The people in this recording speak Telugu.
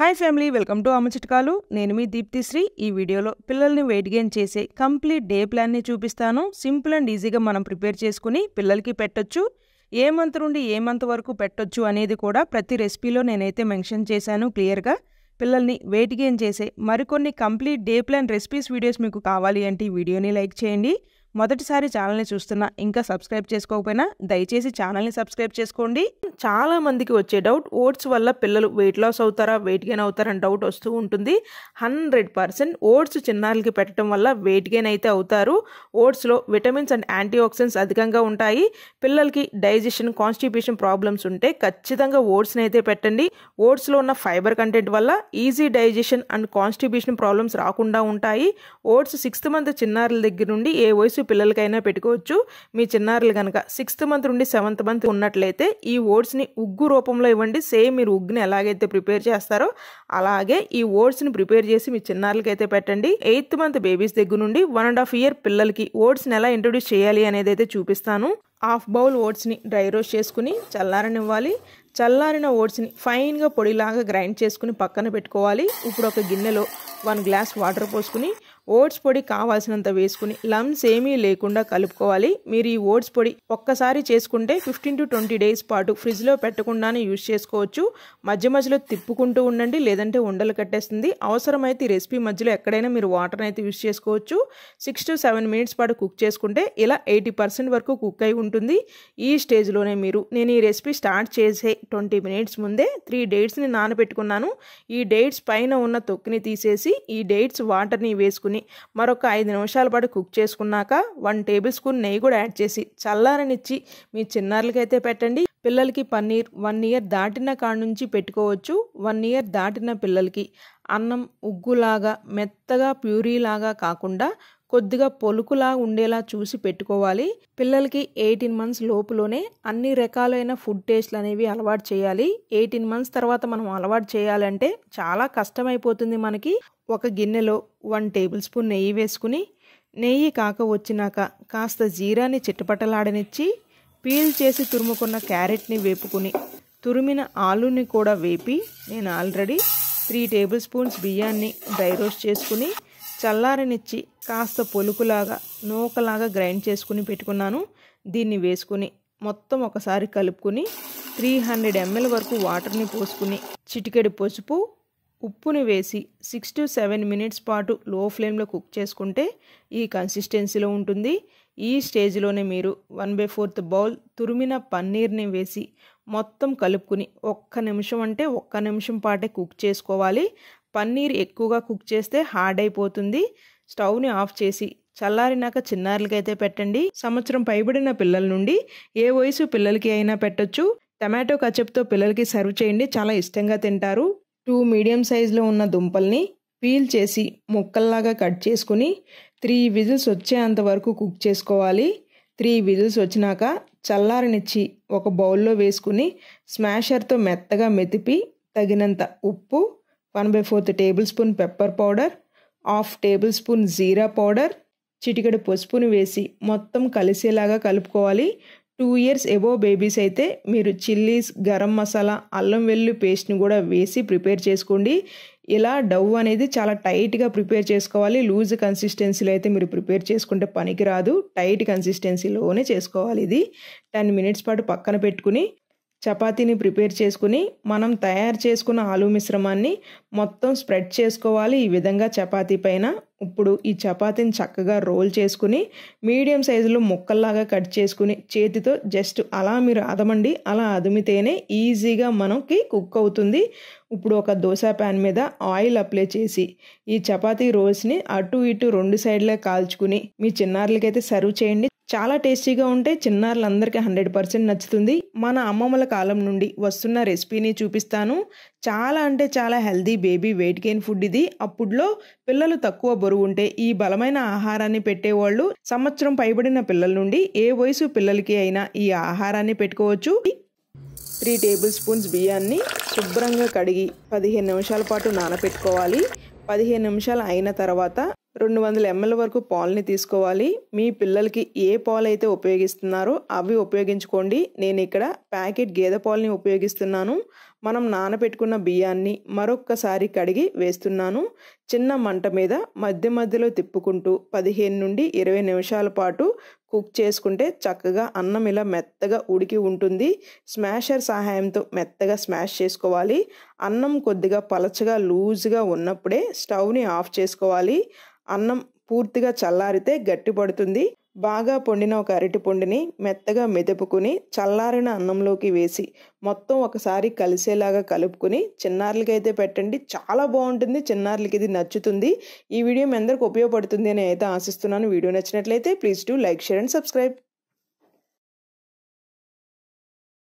హాయ్ ఫ్యామిలీ వెల్కమ్ టు అమ్మ చిట్కాలు నేను మీ దీప్తిశ్రీ ఈ వీడియోలో పిల్లల్ని వెయిట్ గెయిన్ చేసే కంప్లీట్ డే ప్లాన్ని చూపిస్తాను సింపుల్ అండ్ ఈజీగా మనం ప్రిపేర్ చేసుకుని పిల్లలకి పెట్టొచ్చు ఏ మంత్ నుండి ఏ మంత్ వరకు పెట్టొచ్చు అనేది కూడా ప్రతి రెసిపీలో నేనైతే మెన్షన్ చేశాను క్లియర్గా పిల్లల్ని వెయిట్ గెయిన్ చేసే మరికొన్ని complete day plan recipes videos మీకు కావాలి అంటే ఈ వీడియోని లైక్ చేయండి మొదటిసారి ఛానల్ని చూస్తున్నా ఇంకా సబ్స్క్రైబ్ చేసుకోకపోయినా దయచేసి ఛానల్ని సబ్స్క్రైబ్ చేసుకోండి చాలా మందికి వచ్చే డౌట్ ఓట్స్ వల్ల పిల్లలు వెయిట్ లాస్ అవుతారా వెయిట్ గెయిన్ అవుతారని డౌట్ వస్తూ ఉంటుంది హండ్రెడ్ పర్సెంట్ ఓట్స్ చిన్నారికి పెట్టడం వల్ల వెయిట్ గెయిన్ అయితే అవుతారు ఓట్స్లో విటమిన్స్ అండ్ యాంటీ ఆక్సిడెంట్స్ అధికంగా ఉంటాయి పిల్లలకి డైజెషన్ కాన్స్టిపేషన్ ప్రాబ్లమ్స్ ఉంటే ఖచ్చితంగా ఓట్స్ని అయితే పెట్టండి ఓట్స్లో ఉన్న ఫైబర్ కంటెంట్ వల్ల easy digestion and constipation problems రాకుండా ఉంటాయి ఓట్స్ సిక్స్త్ మంత్ చిన్నారుల దగ్గర నుండి ఏ వయసు పిల్లలకైనా పెట్టుకోవచ్చు మీ చిన్నారులు కనుక సిక్స్త్ మంత్ నుండి సెవెంత్ మంత్ ఉన్నట్లయితే ఈ ఓట్స్ని ఉగ్గు రూపంలో ఇవ్వండి సేమ్ మీరు ఉగ్గుని ఎలాగైతే ప్రిపేర్ చేస్తారో అలాగే ఈ ఓట్స్ని ప్రిపేర్ చేసి మీ చిన్నారులకైతే పెట్టండి ఎయిత్ మంత్ బేబీస్ దగ్గర నుండి వన్ అండ్ హాఫ్ ఇయర్ పిల్లలకి ఓట్స్ని ఎలా ఇంట్రొడ్యూస్ చేయాలి అనేది అయితే చూపిస్తాను హాఫ్ బౌల్ ఓట్స్ని డ్రై రోస్ట్ చేసుకుని చల్లారనివ్వాలి చల్లారిన ఓట్స్ని ఫైన్గా పొడిలాగా గ్రైండ్ చేసుకుని పక్కన పెట్టుకోవాలి ఇప్పుడు ఒక గిన్నెలో వన్ గ్లాస్ వాటర్ పోసుకుని ఓట్స్ పొడి కావాల్సినంత వేసుకుని లమ్స్ ఏమీ లేకుండా కలుపుకోవాలి మీరు ఈ ఓట్స్ పొడి ఒక్కసారి చేసుకుంటే ఫిఫ్టీన్ టు ట్వంటీ డేస్ పాటు ఫ్రిడ్జ్లో పెట్టకుండానే యూజ్ చేసుకోవచ్చు మధ్య మధ్యలో తిప్పుకుంటూ ఉండండి లేదంటే ఉండలు కట్టేస్తుంది అవసరమైతే రెసిపీ మధ్యలో ఎక్కడైనా మీరు వాటర్ అయితే యూజ్ చేసుకోవచ్చు సిక్స్ టు సెవెన్ మినిట్స్ పాటు కుక్ చేసుకుంటే ఇలా ఎయిటీ పర్సెంట్ వరకు కుక్ అయి ఉంటుంది ఈ స్టేజ్లోనే మీరు నేను ఈ రెసిపీ స్టార్ట్ చేసే ట్వంటీ మినిట్స్ ముందే త్రీ డేట్స్ని నానబెట్టుకున్నాను ఈ డేట్స్ పైన ఉన్న తొక్కుని తీసేసి ఈ డేట్స్ వాటర్ని వేసుకుని మరొక ఐదు నిమిషాల పాటు కుక్ చేసుకున్నాక వన్ టేబుల్ స్పూన్ నెయ్యి కూడా యాడ్ చేసి చల్లారనిచ్చి మీ చిన్నారులకైతే పెట్టండి పిల్లలకి పన్నీర్ వన్ ఇయర్ దాటిన కాడ నుంచి పెట్టుకోవచ్చు వన్ ఇయర్ దాటిన పిల్లలకి అన్నం ఉగ్గులాగా మెత్తగా ప్యూరీలాగా కాకుండా కొద్దిగా పొలుకులా ఉండేలా చూసి పెట్టుకోవాలి పిల్లలకి ఎయిటీన్ మంత్స్ లోపులోనే అన్ని రకాలైన ఫుడ్ టేస్ట్లు అనేవి అలవాటు చేయాలి ఎయిటీన్ మంత్స్ తర్వాత మనం అలవాటు చేయాలంటే చాలా కష్టమైపోతుంది మనకి ఒక గిన్నెలో వన్ టేబుల్ స్పూన్ నెయ్యి వేసుకుని నెయ్యి కాక వచ్చినాక కాస్త జీరాని చిట్టపట్టలాడనిచ్చి పీల్ చేసి తురుముకున్న క్యారెట్ని వేపుకుని తురిమిన ఆలుని కూడా వేపి నేను ఆల్రెడీ త్రీ టేబుల్ స్పూన్స్ బియ్యాన్ని డ్రై రోస్ట్ చేసుకుని చల్లారనిచ్చి కాస్త పొలుకులాగా నూకలాగా గ్రైండ్ చేసుకుని పెట్టుకున్నాను దీన్ని వేసుకుని మొత్తం ఒకసారి కలుపుకుని త్రీ హండ్రెడ్ ఎంఎల్ వరకు వాటర్ని పోసుకుని చిటికెడు పసుపు ఉప్పుని వేసి సిక్స్ టు సెవెన్ మినిట్స్ పాటు లో ఫ్లేమ్లో కుక్ చేసుకుంటే ఈ కన్సిస్టెన్సీలో ఉంటుంది ఈ స్టేజ్లోనే మీరు వన్ బై ఫోర్త్ బౌల్ తురిమిన పన్నీర్ని వేసి మొత్తం కలుపుకుని ఒక్క నిమిషం అంటే ఒక్క నిమిషం పాటే కుక్ చేసుకోవాలి పన్నీర్ ఎక్కువగా కుక్ చేస్తే హార్డ్ అయిపోతుంది స్టవ్ని ఆఫ్ చేసి చల్లారినాక చిన్నారులకైతే పెట్టండి సంవత్సరం పైబడిన పిల్లల నుండి ఏ వయసు పిల్లలకి అయినా పెట్టొచ్చు టమాటో కచప్తో పిల్లలకి సర్వ్ చేయండి చాలా ఇష్టంగా తింటారు టూ మీడియం సైజులో ఉన్న దుంపల్ని పీల్ చేసి ముక్కల్లాగా కట్ చేసుకుని త్రీ విజిల్స్ వచ్చేంత వరకు కుక్ చేసుకోవాలి త్రీ విజిల్స్ వచ్చినాక చల్లారనిచ్చి ఒక బౌల్లో వేసుకుని స్మాషర్తో మెత్తగా మెతిపి తగినంత ఉప్పు one by fourth tablespoon pepper powder half tablespoon jeera powder చిటికెడు పసుపును వేసి మొత్తం కలిసేలాగా కలుపుకోవాలి టూ ఇయర్స్ ఎబో బేబీస్ అయితే మీరు చిల్లీస్ గరం మసాలా అల్లం వెల్లు పేస్ట్ని కూడా వేసి ప్రిపేర్ చేసుకోండి ఇలా డవ్ అనేది చాలా టైట్గా ప్రిపేర్ చేసుకోవాలి లూజ్ కన్సిస్టెన్సీలో అయితే మీరు ప్రిపేర్ చేసుకుంటే పనికిరాదు టైట్ కన్సిస్టెన్సీలోనే చేసుకోవాలి ఇది టెన్ మినిట్స్ పాటు పక్కన పెట్టుకుని చపాతీని ప్రిపేర్ చేసుకుని మనం తయారు చేసుకున్న ఆలు మిశ్రమాన్ని మొత్తం స్ప్రెడ్ చేసుకోవాలి ఈ విధంగా చపాతీ పైన ఇప్పుడు ఈ చపాతీని చక్కగా రోల్ చేసుకుని మీడియం సైజులో ముక్కల్లాగా కట్ చేసుకుని చేతితో జస్ట్ అలా మీరు అదమండి అలా అదిమితేనే ఈజీగా మనకి కుక్ అవుతుంది ఇప్పుడు ఒక దోశ ప్యాన్ మీద ఆయిల్ అప్లై చేసి ఈ చపాతీ రోల్స్ని అటు ఇటు రెండు సైడ్లే కాల్చుకుని మీ చిన్నారులకైతే సర్వ్ చేయండి చాలా టేస్టీగా ఉంటే చిన్నారులందరికీ హండ్రెడ్ పర్సెంట్ నచ్చుతుంది మన అమ్మమ్మల కాలం నుండి వస్తున్న రెసిపీని చూపిస్తాను చాలా అంటే చాలా healthy baby weight gain food ఇది అప్పుడులో పిల్లలు తక్కువ బరువు ఉంటే ఈ బలమైన ఆహారాన్ని పెట్టేవాళ్ళు సంవత్సరం పైబడిన పిల్లల నుండి ఏ వయసు పిల్లలకి అయినా ఈ ఆహారాన్ని పెట్టుకోవచ్చు త్రీ టేబుల్ స్పూన్స్ బియ్యాన్ని శుభ్రంగా కడిగి పదిహేను నిమిషాల పాటు నానపెట్టుకోవాలి పదిహేను నిమిషాలు అయిన తర్వాత రెండు వందల ఎంఎల్ వరకు పాలని తీసుకోవాలి మీ పిల్లలకి ఏ పాలు అయితే ఉపయోగిస్తున్నారో అవి ఉపయోగించుకోండి నేను ఇక్కడ ప్యాకెట్ గేదె పాలని ఉపయోగిస్తున్నాను మనం నానబెట్టుకున్న బియ్యాన్ని మరొక్కసారి కడిగి వేస్తున్నాను చిన్న మంట మీద మధ్య మధ్యలో తిప్పుకుంటూ పదిహేను నుండి ఇరవై నిమిషాల పాటు కుక్ చేసుకుంటే చక్కగా అన్నం ఇలా మెత్తగా ఉడికి ఉంటుంది స్మాషర్ సహాయంతో మెత్తగా స్మాష్ చేసుకోవాలి అన్నం కొద్దిగా పలచగా లూజ్గా ఉన్నప్పుడే స్టవ్ని ఆఫ్ చేసుకోవాలి అన్నం పూర్తిగా చల్లారితే గట్టిపడుతుంది బాగా పొండిన ఒక అరటి పొండిని మెత్తగా మెదుపుకుని చల్లారిన అన్నంలోకి వేసి మొత్తం ఒకసారి కలిసేలాగా కలుపుకుని చిన్నారులకైతే పెట్టండి చాలా బాగుంటుంది చిన్నారులకి ఇది నచ్చుతుంది ఈ వీడియో మీ అందరికి ఉపయోగపడుతుంది అని అయితే ఆశిస్తున్నాను వీడియో నచ్చినట్లయితే please do like share and subscribe